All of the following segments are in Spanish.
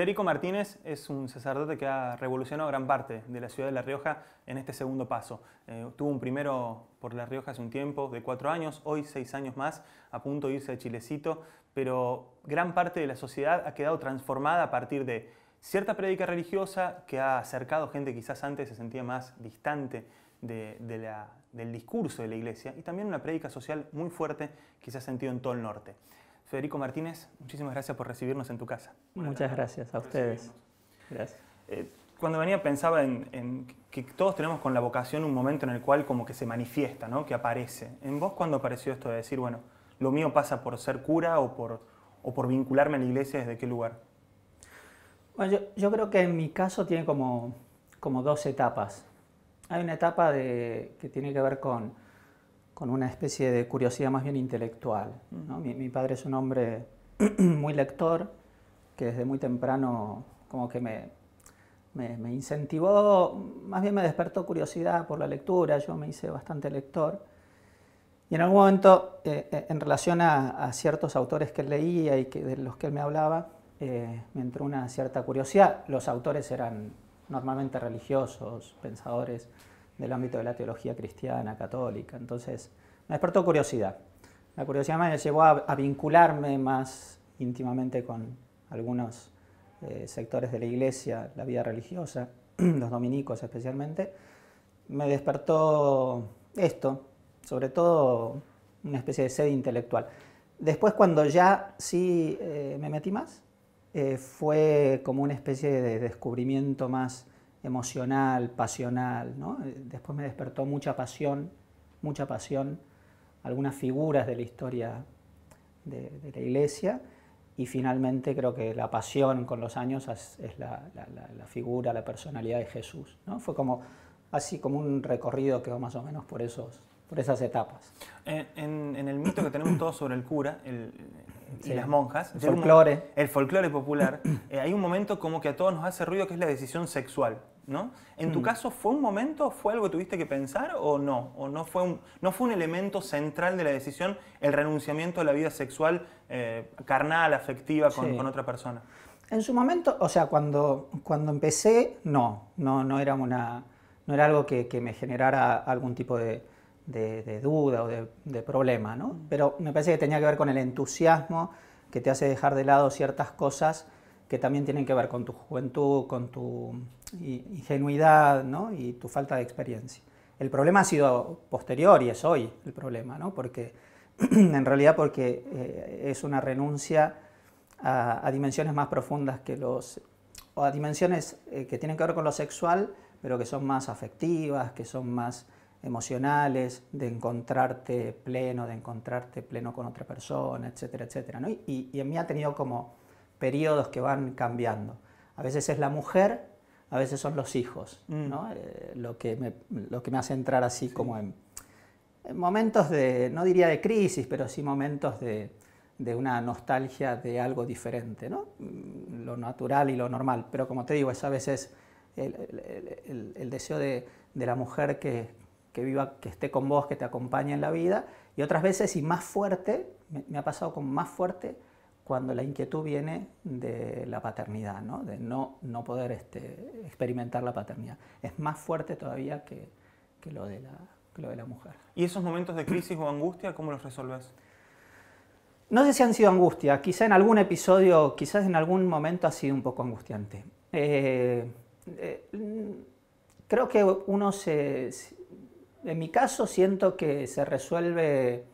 Federico Martínez es un sacerdote que ha revolucionado gran parte de la ciudad de La Rioja en este segundo paso. Eh, tuvo un primero por La Rioja hace un tiempo, de cuatro años, hoy seis años más, a punto de irse de Chilecito, pero gran parte de la sociedad ha quedado transformada a partir de cierta prédica religiosa que ha acercado gente que quizás antes se sentía más distante del discurso de la iglesia y también una prédica social muy fuerte que se ha sentido en todo el norte. Federico Martínez, muchísimas gracias por recibirnos en tu casa. Muchas gracias a ustedes. Gracias. Eh, cuando venía pensaba en, que todos tenemos con la vocación un momento en el cual como que se manifiesta, ¿no? que aparece. ¿En vos cuándo apareció esto de decir, bueno, lo mío pasa por ser cura o por, vincularme a la iglesia desde qué lugar? Bueno, yo, creo que en mi caso tiene como, como dos etapas. Hay una etapa que tiene que ver con con una especie de curiosidad más bien intelectual. Mi, padre es un hombre muy lector, que desde muy temprano como que me, incentivó, más bien me despertó curiosidad por la lectura, yo me hice bastante lector. Y en algún momento, eh, eh, en relación a, ciertos autores que leía y que, de los que él me hablaba, eh, me entró una cierta curiosidad. Los autores eran normalmente religiosos, pensadores del ámbito de la teología cristiana, católica. Entonces, me despertó curiosidad. La curiosidad me llevó a, vincularme más íntimamente con algunos eh, sectores de la iglesia, la vida religiosa, los dominicos especialmente. Me despertó esto, sobre todo una especie de sed intelectual. Después cuando ya sí eh, me metí más, eh, fue como una especie de descubrimiento más emocional, pasional. Eh, después me despertó mucha pasión, mucha pasión, algunas figuras de la historia de, la iglesia y finalmente creo que la pasión con los años es, la, figura, la personalidad de Jesús. ¿no? Fue como así como un recorrido que va más o menos por, esos, por esas etapas. En, el mito que tenemos todos sobre el cura y las monjas, el folclore, el popular, eh, hay un momento como que a todos nos hace ruido que es la decisión sexual. ¿En tu mm. caso fue un momento, fue algo que tuviste que pensar o no? ¿O no fue un, no fue un elemento central de la decisión el renunciamiento a la vida sexual eh, carnal, afectiva con, otra persona? En su momento, o sea, cuando, cuando empecé, no, no, no, era, una, no era algo que, me generara algún tipo de, duda o de, problema, ¿no? Mm. Pero me parece que tenía que ver con el entusiasmo que te hace dejar de lado ciertas cosas que también tienen que ver con tu juventud, con tu ingenuidad ¿no? y tu falta de experiencia. El problema ha sido posterior y es hoy el problema, ¿no? porque en realidad porque eh, es una renuncia a, dimensiones más profundas que los, o a dimensiones eh, que tienen que ver con lo sexual, pero que son más afectivas, que son más emocionales, de encontrarte pleno, de encontrarte pleno con otra persona, etcétera, etcétera. y, en mí ha tenido como periodos que van cambiando. A veces es la mujer, a veces son los hijos, mm. ¿no? Eh, lo, que me, hace entrar así como en, momentos de, no diría de crisis, pero sí momentos de, de una nostalgia de algo diferente, ¿no? Mm, lo natural y lo normal. Pero como te digo, es a veces el, deseo de, la mujer que, viva, que esté con vos, que te acompañe en la vida, y otras veces, y más fuerte, me, me ha pasado con más fuerte, cuando la inquietud viene de la paternidad, de no, no poder este, experimentar la paternidad. Es más fuerte todavía que, lo de la, de la mujer. ¿Y esos momentos de crisis o angustia, cómo los resolves? No sé si han sido angustia, quizás en algún episodio, quizás en algún momento ha sido un poco angustiante. Eh, eh, creo que uno se, en mi caso siento que se resuelve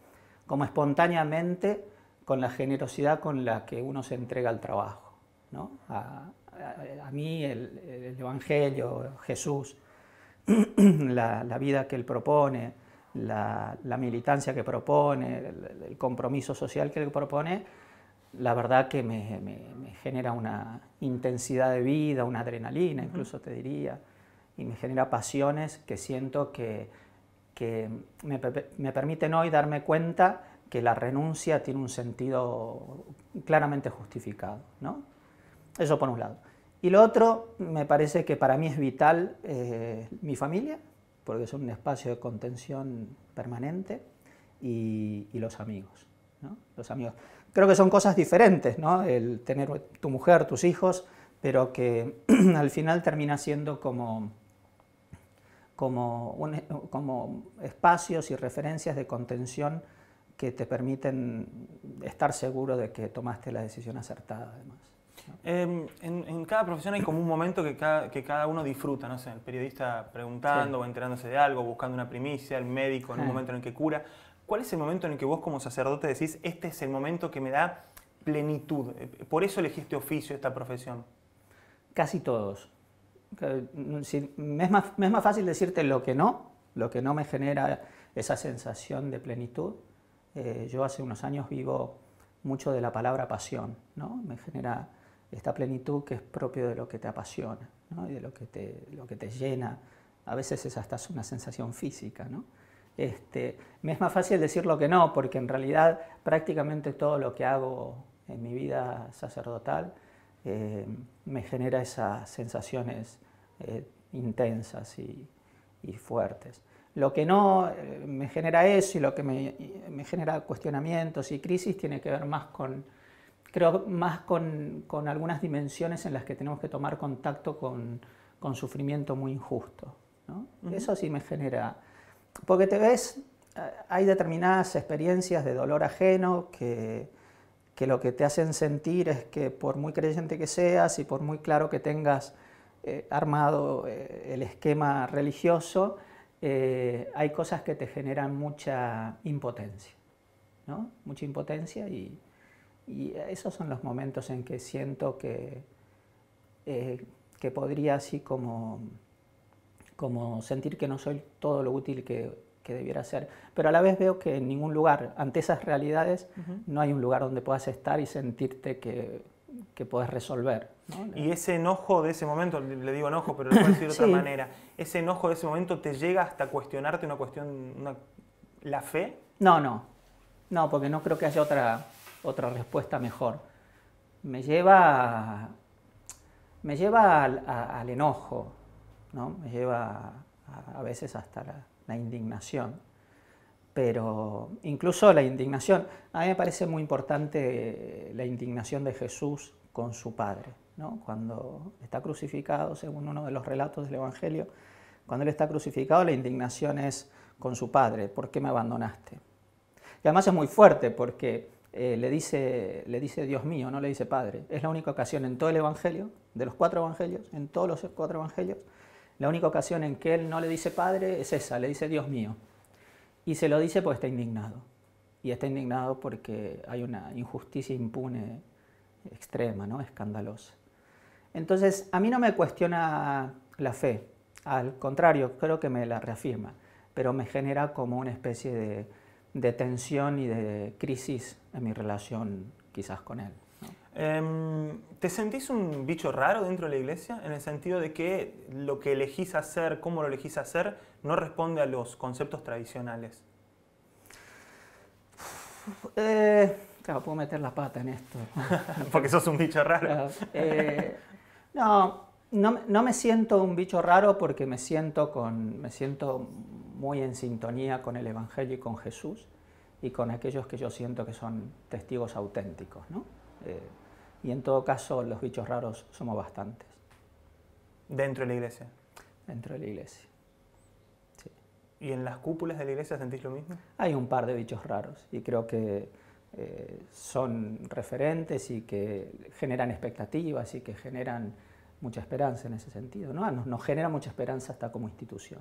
como espontáneamente con la generosidad con la que uno se entrega al trabajo. ¿no? A, mí el, Evangelio, Jesús, la, vida que él propone, la, militancia que propone, el, compromiso social que él propone, la verdad que me, genera una intensidad de vida, una adrenalina, incluso te diría, y me genera pasiones que siento que, me permiten hoy darme cuenta que la renuncia tiene un sentido claramente justificado. ¿no? Eso por un lado. Y lo otro, me parece que para mí es vital eh, mi familia, porque es un espacio de contención permanente, y, los amigos. ¿no? Los amigos. Creo que son cosas diferentes, ¿no? El tener tu mujer, tus hijos, pero que al final termina siendo como, como espacios y referencias de contención que te permiten estar seguro de que tomaste la decisión acertada, además. Em, en, cada profesión hay como un momento que cada, que cada uno disfruta, no sé, el periodista preguntando o enterándose de algo, buscando una primicia, el médico en un hmm. momento en el que cura. ¿Cuál es el momento en el que vos como sacerdote decís, este es el momento que me da plenitud? Eh, Por eso elegiste oficio, esta profesión. Casi todos. es más, me es más fácil decirte lo que no, lo que no me genera esa sensación de plenitud, eh, yo hace unos años vivo mucho de la palabra pasión, ¿no? Me genera esta plenitud que es propio de lo que te apasiona, Y de lo que te, llena. A veces es hasta una sensación física, ¿no? Este, me es más fácil decirlo que no, porque en realidad prácticamente todo lo que hago en mi vida sacerdotal eh, me genera esas sensaciones eh, intensas y fuertes. Lo que no eh, me genera eso y lo que me, genera cuestionamientos y crisis tiene que ver más con, creo, más con, algunas dimensiones en las que tenemos que tomar contacto con, con sufrimiento muy injusto. Eso sí me genera, porque te ves, eh, hay determinadas experiencias de dolor ajeno que, lo que te hacen sentir es que por muy creyente que seas y por muy claro que tengas eh, armado el esquema religioso, eh, hay cosas que te generan mucha impotencia, ¿no? Mucha impotencia y, esos son los momentos en que siento que, eh, que podría así como, como sentir que no soy todo lo útil que, debiera ser. Pero a la vez veo que en ningún lugar, ante esas realidades, no hay un lugar donde puedas estar y sentirte que que puedes resolver. Y ese enojo de ese momento, le digo enojo, pero lo puedo decir de otra manera, ese enojo de ese momento te llega hasta cuestionarte una cuestión, la fe? No, no, no, porque no creo que haya otra, otra respuesta mejor. Me lleva, me lleva al, enojo, ¿no? me lleva a, veces hasta la, la indignación pero incluso la indignación, a mí me parece muy importante la indignación de Jesús con su Padre. ¿no? Cuando está crucificado, según uno de los relatos del Evangelio, cuando él está crucificado la indignación es con su Padre, ¿por qué me abandonaste? Y además es muy fuerte porque eh, le, dice, le dice Dios mío, no le dice Padre. Es la única ocasión en todo el Evangelio, de los cuatro Evangelios, en todos los cuatro Evangelios, la única ocasión en que él no le dice Padre es esa, le dice Dios mío. Y se lo dice porque está indignado. Y está indignado porque hay una injusticia impune extrema, ¿no? escandalosa. Entonces, a mí no me cuestiona la fe, al contrario, creo que me la reafirma, pero me genera como una especie de, tensión y de crisis en mi relación quizás con él. Em, ¿Te sentís un bicho raro dentro de la iglesia? En el sentido de que lo que elegís hacer, cómo lo elegís hacer, no responde a los conceptos tradicionales. Eh, puedo meter la pata en esto. Porque sos un bicho raro. Eh, no, no, no, me siento un bicho raro porque me siento, con, me siento muy en sintonía con el Evangelio y con Jesús y con aquellos que yo siento que son testigos auténticos. ¿no? Eh, y en todo caso, los bichos raros somos bastantes. ¿Dentro de la iglesia? Dentro de la iglesia. Sí. ¿Y en las cúpulas de la iglesia sentís lo mismo? Hay un par de bichos raros y creo que eh, son referentes y que generan expectativas y que generan mucha esperanza en ese sentido. Ah, nos, nos genera mucha esperanza hasta como institución.